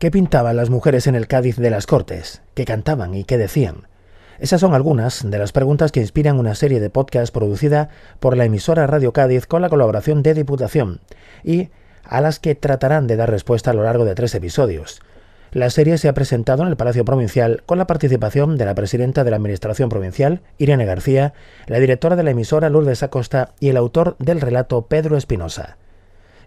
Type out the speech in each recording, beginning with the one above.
¿Qué pintaban las mujeres en el Cádiz de las Cortes? ¿Qué cantaban y qué decían? Esas son algunas de las preguntas que inspiran una serie de podcasts producida por la emisora Radio Cádiz con la colaboración de Diputación y a las que tratarán de dar respuesta a lo largo de tres episodios. La serie se ha presentado en el Palacio Provincial con la participación de la presidenta de la Administración Provincial, Irene García, la directora de la emisora Lourdes Acosta y el autor del relato Pedro Espinosa.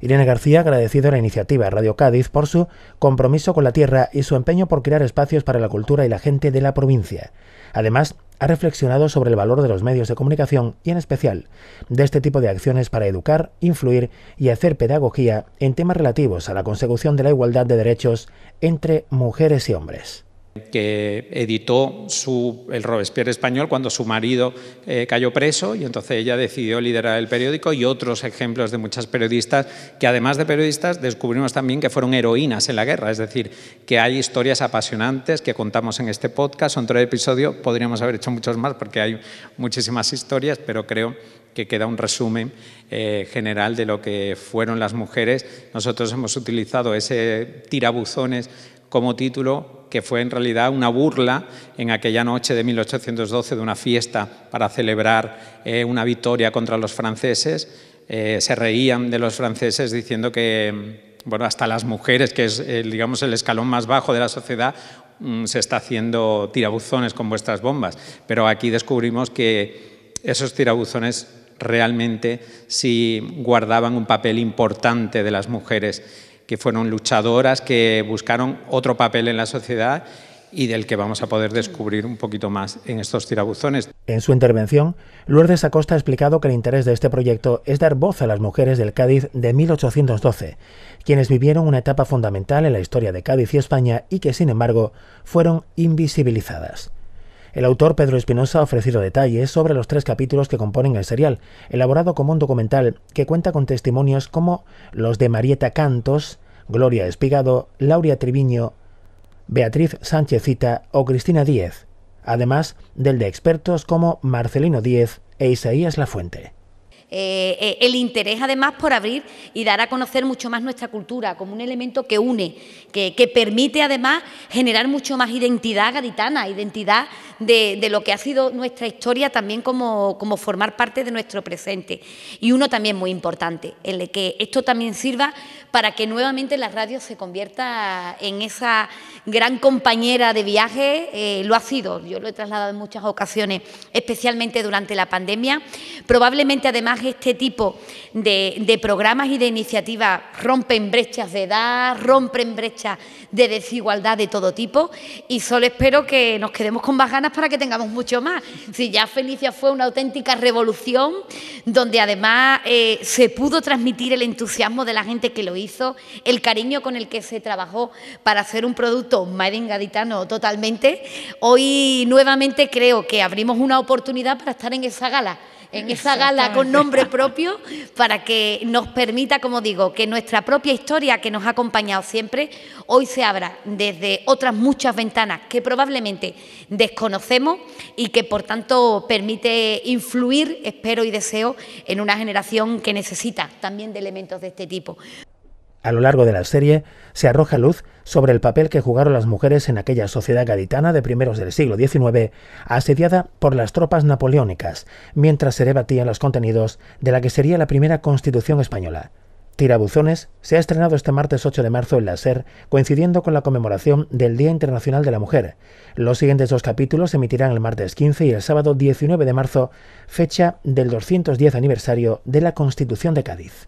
Irene García ha agradecido la iniciativa Radio Cádiz por su compromiso con la tierra y su empeño por crear espacios para la cultura y la gente de la provincia. Además, ha reflexionado sobre el valor de los medios de comunicación y en especial de este tipo de acciones para educar, influir y hacer pedagogía en temas relativos a la consecución de la igualdad de derechos entre mujeres y hombres que editó su, el Robespierre español cuando su marido eh, cayó preso y entonces ella decidió liderar el periódico y otros ejemplos de muchas periodistas que además de periodistas descubrimos también que fueron heroínas en la guerra, es decir, que hay historias apasionantes que contamos en este podcast, son tres episodios, podríamos haber hecho muchos más porque hay muchísimas historias, pero creo que queda un resumen eh, general de lo que fueron las mujeres. Nosotros hemos utilizado ese tirabuzones como título que fue en realidad una burla en aquella noche de 1812 de una fiesta para celebrar eh, una victoria contra los franceses. Eh, se reían de los franceses diciendo que, mm, bueno, hasta las mujeres, que es, eh, digamos, el escalón más bajo de la sociedad, mm, se está haciendo tirabuzones con vuestras bombas. Pero aquí descubrimos que esos tirabuzones realmente sí guardaban un papel importante de las mujeres que fueron luchadoras, que buscaron otro papel en la sociedad y del que vamos a poder descubrir un poquito más en estos tirabuzones. En su intervención, Lourdes Acosta ha explicado que el interés de este proyecto es dar voz a las mujeres del Cádiz de 1812, quienes vivieron una etapa fundamental en la historia de Cádiz y España y que, sin embargo, fueron invisibilizadas. El autor Pedro Espinosa ha ofrecido detalles sobre los tres capítulos que componen el serial, elaborado como un documental que cuenta con testimonios como los de Marieta Cantos, Gloria Espigado, Laura Triviño, Beatriz Sánchezita o Cristina Díez, además del de expertos como Marcelino Díez e Isaías Lafuente. Eh, eh, el interés además por abrir y dar a conocer mucho más nuestra cultura como un elemento que une, que, que permite además generar mucho más identidad gaditana, identidad de, lo que ha sido nuestra historia, también como, como, formar parte de nuestro presente. Y uno también muy importante, el de que esto también sirva para que nuevamente la radio se convierta en esa gran compañera de viaje, eh, lo ha sido, yo lo he trasladado en muchas ocasiones, especialmente durante la pandemia. Probablemente además este tipo de, de programas y de iniciativas rompen brechas de edad, rompen brechas de desigualdad de todo tipo y solo espero que nos quedemos con más para que tengamos mucho más. Si ya Felicia fue una auténtica revolución, donde además eh, se pudo transmitir el entusiasmo de la gente que lo hizo, el cariño con el que se trabajó para hacer un producto Made totalmente, hoy nuevamente creo que abrimos una oportunidad para estar en esa gala en esa gala con nombre propio para que nos permita, como digo, que nuestra propia historia que nos ha acompañado siempre hoy se abra desde otras muchas ventanas que probablemente desconocemos y que por tanto permite influir, espero y deseo, en una generación que necesita también de elementos de este tipo. A lo largo de la serie se arroja luz sobre el papel que jugaron las mujeres en aquella sociedad gaditana de primeros del siglo XIX, asediada por las tropas napoleónicas, mientras se debatían los contenidos de la que sería la primera constitución española. Tirabuzones se ha estrenado este martes 8 de marzo en la SER, coincidiendo con la conmemoración del Día Internacional de la Mujer. Los siguientes dos capítulos se emitirán el martes 15 y el sábado 19 de marzo, fecha del 210 aniversario de la Constitución de Cádiz.